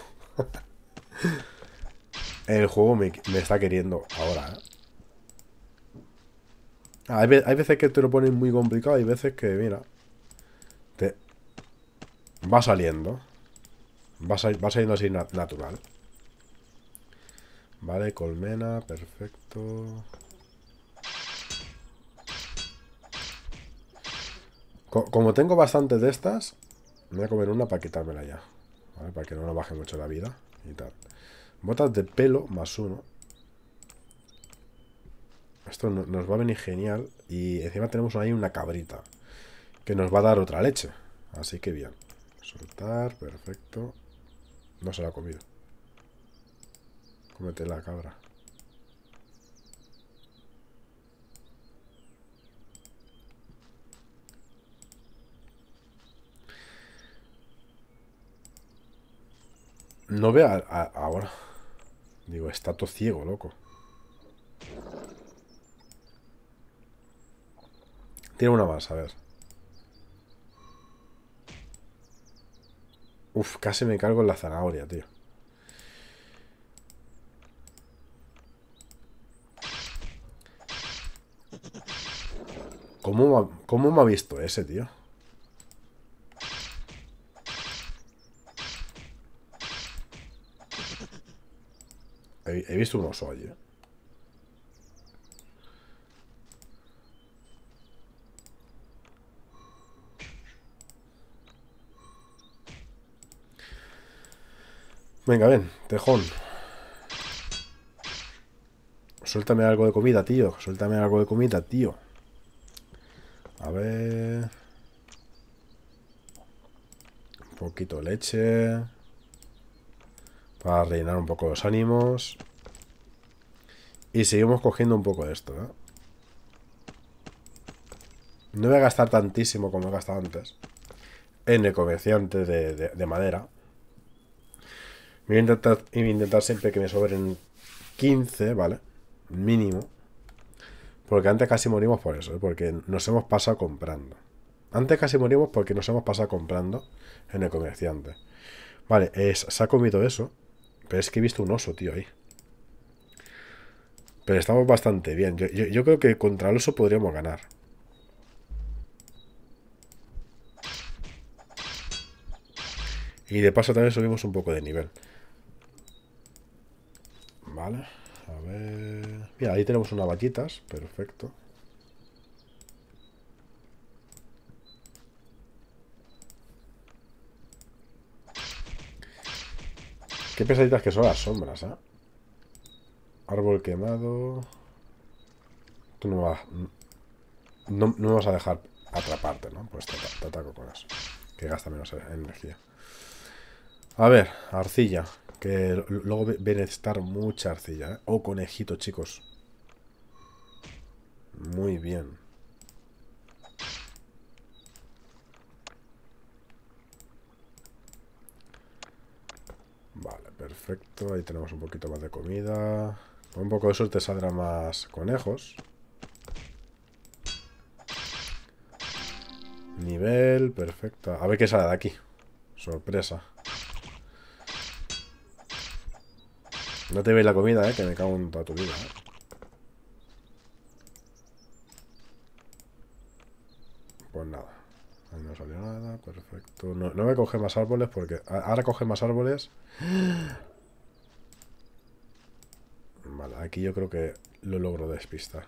el juego me, está queriendo ahora, ¿eh? Hay, veces que te lo ponen muy complicado, hay veces que, mira, te va saliendo. Va, saliendo así natural. Vale, colmena, perfecto. como tengo bastantes de estas, voy a comer una para quitármela ya. Para que no nos baje mucho la vida y tal. Botas de pelo más uno. Esto nos va a venir genial. Y encima tenemos ahí una cabrita. Que nos va a dar otra leche. Así que bien. Soltar, perfecto. No se la ha comido mete la cabra. No vea ahora. Digo, está todo ciego, loco. Tiene una más, a ver. Uf, casi me cargo en la zanahoria, tío. ¿Cómo, me ha visto ese, tío? He, he visto un oso allí. Eh. Venga, ven, tejón. Suéltame algo de comida, tío. Suéltame algo de comida, tío. Un poquito de leche. Para rellenar un poco los ánimos. Y seguimos cogiendo un poco de esto, ¿eh? No voy a gastar tantísimo como he gastado antes. En el comerciante de, madera. Voy a, intentar, intentar siempre que me sobren 15, ¿vale? Mínimo. Porque antes casi morimos por eso, ¿eh? porque nos hemos pasado comprando. Antes casi morimos porque nos hemos pasado comprando en el comerciante. Vale, es, se ha comido eso. Pero es que he visto un oso, tío, ahí. Pero estamos bastante bien. yo creo que contra el oso podríamos ganar. Y de paso también subimos un poco de nivel. Vale. A ver... Mira, ahí tenemos unas vallitas. Perfecto. Qué pesaditas que son las sombras, ¿eh? Árbol quemado... Tú no vas... No, vas a dejar atraparte, ¿no? Pues te, te ataco con eso. Que gasta menos energía. A ver, arcilla. Que luego ven a mucha arcilla. ¿eh? o conejito, chicos. Muy bien. Vale, perfecto. Ahí tenemos un poquito más de comida. Con un poco de suerte saldrá más conejos. Nivel, perfecto. A ver qué sale de aquí. Sorpresa. No te ve la comida, eh, que me cago en toda tu vida. Eh. Pues nada. Ahí no salió nada, perfecto. No, no voy coger más árboles porque... Ahora coge más árboles. Vale, aquí yo creo que lo logro despistar.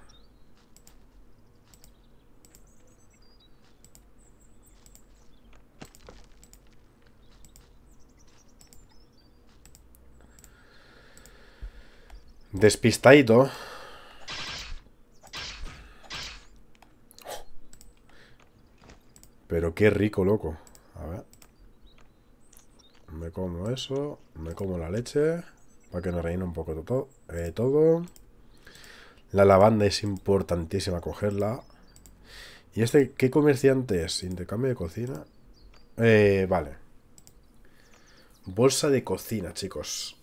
Despistadito. Pero qué rico, loco. A ver. Me como eso. Me como la leche. Para que nos reine un poco todo. todo. La lavanda es importantísima cogerla. ¿Y este qué comerciante es? Intercambio de cocina. Eh, vale. Bolsa de cocina, chicos.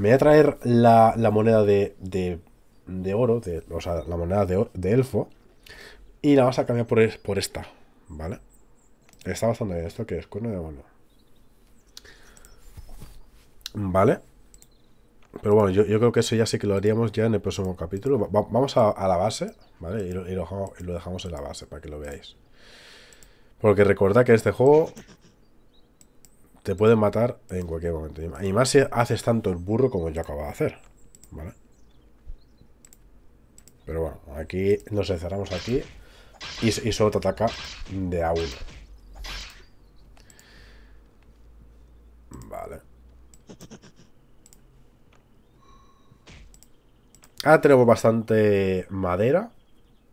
Me voy a traer la, moneda de, oro, de, o sea, la moneda de, elfo, y la vas a cambiar por, por esta, ¿vale? Está bastante bien. ¿Esto que es? Cuerno de mano. ¿Vale? Pero bueno, yo, creo que eso ya sí que lo haríamos ya en el próximo capítulo. vamos a, la base, ¿vale? Y lo, dejamos, en la base para que lo veáis. Porque recuerda que este juego te pueden matar en cualquier momento. Y más si haces tanto el burro como yo acabo de hacer. Pero bueno, aquí nos encerramos aquí. Y, solo te ataca de agua Vale. Ah tenemos bastante madera.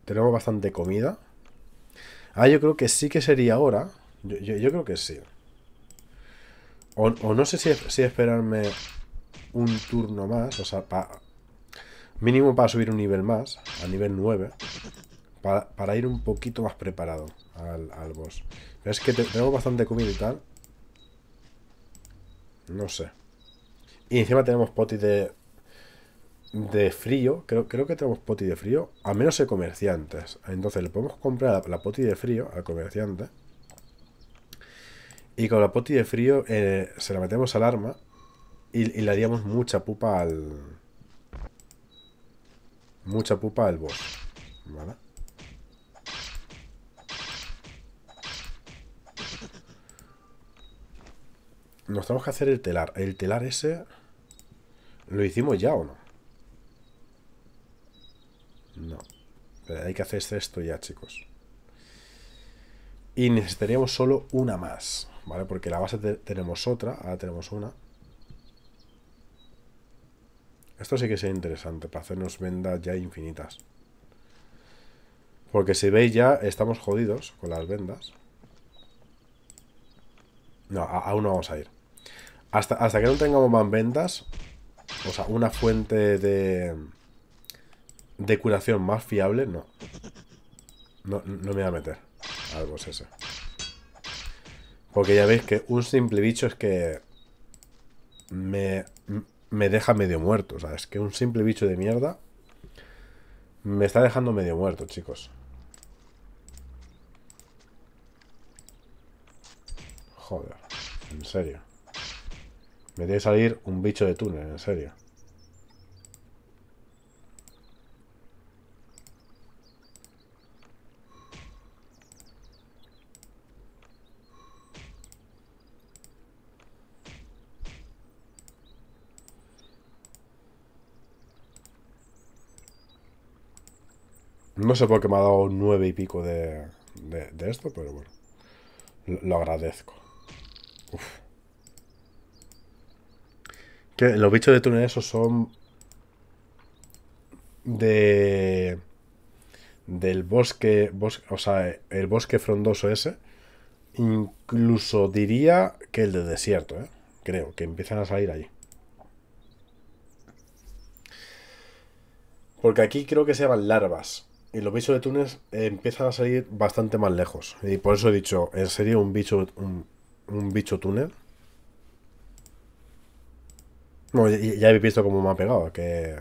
Tenemos bastante comida. Ah, yo creo que sí que sería ahora yo creo que sí. O, no sé si, si, esperarme un turno más, o sea, mínimo para subir un nivel más, a nivel 9, para, ir un poquito más preparado al, al boss. Pero es que te, tengo bastante comida y tal. No sé. Y encima tenemos poti de, de frío. Creo, creo que tenemos poti de frío. A menos de comerciantes. Entonces le podemos comprar la, poti de frío al comerciante. Y con la poti de frío eh, se la metemos al arma y, le haríamos mucha pupa al... Mucha pupa al boss. ¿Vale? Nos tenemos que hacer el telar. El telar ese... ¿Lo hicimos ya o no? No. hay que hacer esto ya, chicos. Y necesitaríamos solo una más. Porque la base tenemos otra, ahora tenemos una. Esto sí que sería interesante para hacernos vendas ya infinitas. Porque si veis ya estamos jodidos con las vendas. No, aún no vamos a ir. Hasta, hasta que no tengamos más vendas, o sea, una fuente de, de curación más fiable, no. No, no me voy a meter. Algo es ese. Porque ya veis que un simple bicho es que me, deja medio muerto. O sea, es que un simple bicho de mierda me está dejando medio muerto, chicos. Joder, en serio. Me debe salir un bicho de túnel, en serio. No sé por qué me ha dado nueve y pico de, de, esto, pero bueno. Lo, agradezco. los bichos de túnel esos son... De... Del bosque, bosque... O sea, el bosque frondoso ese. Incluso diría que el de desierto, ¿eh? Creo, que empiezan a salir allí. Porque aquí creo que se llaman larvas. Y los bichos de túnel eh, empiezan a salir bastante más lejos. Y por eso he dicho, ¿en serio un bicho, un, bicho túnel? No, ya, habéis he visto cómo me ha pegado, que...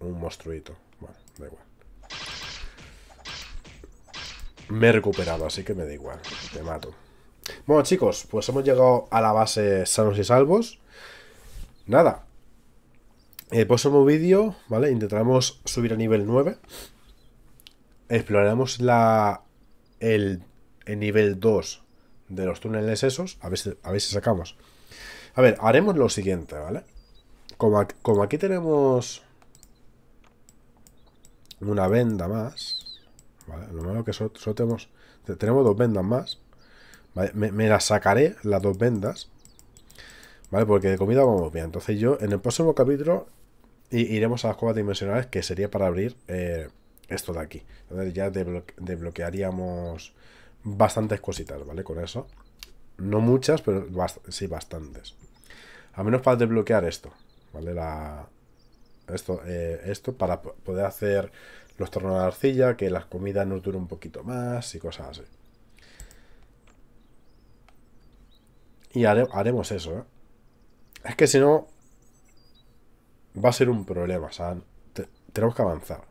Un monstruito. Bueno, da igual. Me he recuperado, así que me da igual. Te mato. Bueno, chicos, pues hemos llegado a la base sanos y salvos. Nada, el eh, próximo pues vídeo, ¿vale? Intentaremos subir a nivel 9. Exploraremos la, el, el nivel 2 de los túneles esos. A ver, si, a ver sacamos. A ver, haremos lo siguiente, ¿vale? Como, como aquí tenemos una venda más. ¿vale? Lo malo que solo, tenemos. Tenemos dos vendas más. Me, me, las sacaré, las dos vendas. ¿Vale? Porque de comida vamos bien. Entonces yo en el próximo capítulo y iremos a las cuevas dimensionales, que sería para abrir eh, esto de aquí. Entonces ya desbloquearíamos bastantes cositas, ¿vale? Con eso. No muchas, pero sí bastantes. A menos para desbloquear esto, ¿vale? La, esto, eh, esto para poder hacer los tornos de arcilla, que las comidas nos duren un poquito más y cosas así. Y haremos eso, ¿eh? Es que si no, va a ser un problema, o sea, tenemos que avanzar.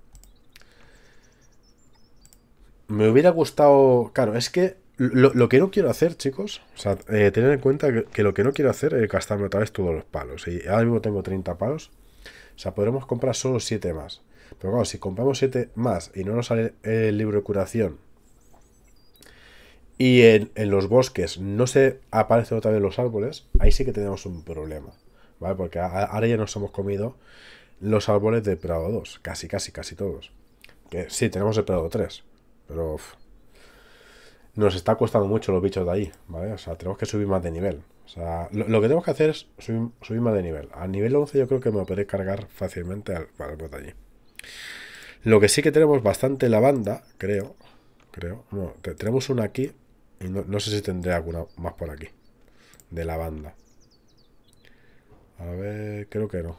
Me hubiera gustado... Claro, es que lo, que no quiero hacer, chicos, o sea, eh, tener en cuenta que, lo que no quiero hacer es gastarme otra vez todos los palos. Y ahora mismo tengo 30 palos, o sea, podremos comprar solo 7 más. Pero claro, si compramos 7 más y no nos sale el libro de curación y en, en los bosques no se aparecen otra vez los árboles, ahí sí que tenemos un problema. ¿vale? Porque ahora ya nos hemos comido los árboles de Prado 2, casi, casi, casi todos. Que sí, tenemos el Prado 3, pero nos está costando mucho los bichos de ahí, ¿vale? O sea, tenemos que subir más de nivel. O sea, lo, que tenemos que hacer es subir, más de nivel. A nivel 11 yo creo que me lo podré cargar fácilmente al, pues de allí. Lo que sí que tenemos bastante lavanda, creo. Creo. tenemos una aquí y no, no sé si tendré alguna más por aquí. De lavanda. A ver, creo que no.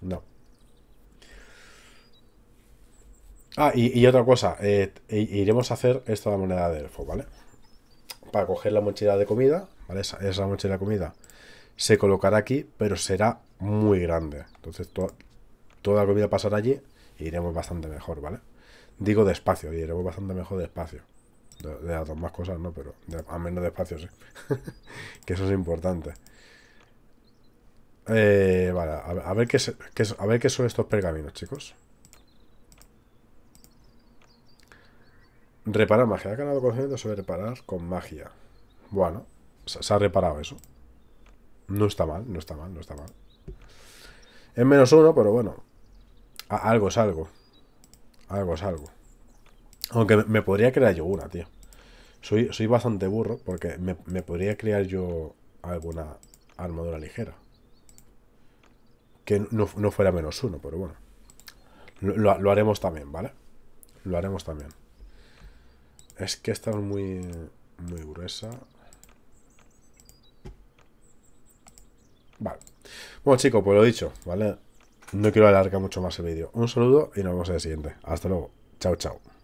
No. Ah, y, otra cosa, eh, iremos a hacer esta moneda de elfo, ¿vale? Para coger la mochila de comida, ¿vale? Esa, esa mochila de comida se colocará aquí, pero será muy grande. Entonces toda la comida pasará allí e iremos bastante mejor, ¿vale? Digo despacio, iremos bastante mejor despacio. De, las dos más cosas, ¿no? Pero a menos de sí. que eso es importante. Eh, vale, a, ver qué, a ver qué son estos pergaminos, chicos. Reparar magia. Ha ganado conocimiento sobre reparar con magia. Bueno, se, ha reparado eso. No está mal, no está mal, no está mal. Es menos uno, pero bueno. algo es algo. Algo es algo. Aunque me, podría crear yo una, tío. Soy, soy bastante burro porque me, podría crear yo alguna armadura ligera. Que no, fuera menos uno, pero bueno. Lo, lo, haremos también, ¿vale? Lo haremos también. Es que esta es muy, muy gruesa. Vale. Bueno, chicos, pues lo dicho, ¿vale? No quiero alargar mucho más el vídeo. Un saludo y nos vemos en el siguiente. Hasta luego. Chao, chao.